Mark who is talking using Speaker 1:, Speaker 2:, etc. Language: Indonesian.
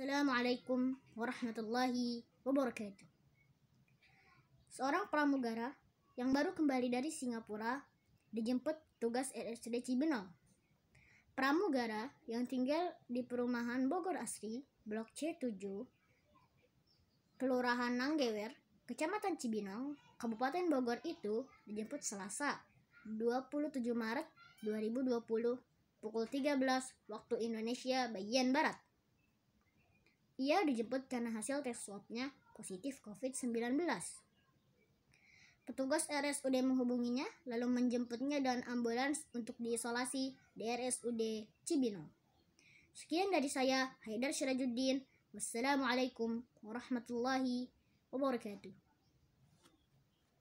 Speaker 1: Assalamualaikum warahmatullahi wabarakatuh. Seorang pramugara yang baru kembali dari Singapura dijemput tugas RSUD Cibinong. Pramugara yang tinggal di perumahan Bogor Asri, Blok C7, Kelurahan Nanggewer, Kecamatan Cibinong, Kabupaten Bogor itu dijemput Selasa, 27 Maret 2020 pukul 13 waktu Indonesia bagian Barat. Ia dijemput karena hasil tes swabnya positif COVID-19. Petugas RSUD menghubunginya, lalu menjemputnya dan ambulans untuk diisolasi di RSUD Cibinong. Sekian dari saya, Haidar Syirajuddin. Wassalamualaikum warahmatullahi wabarakatuh.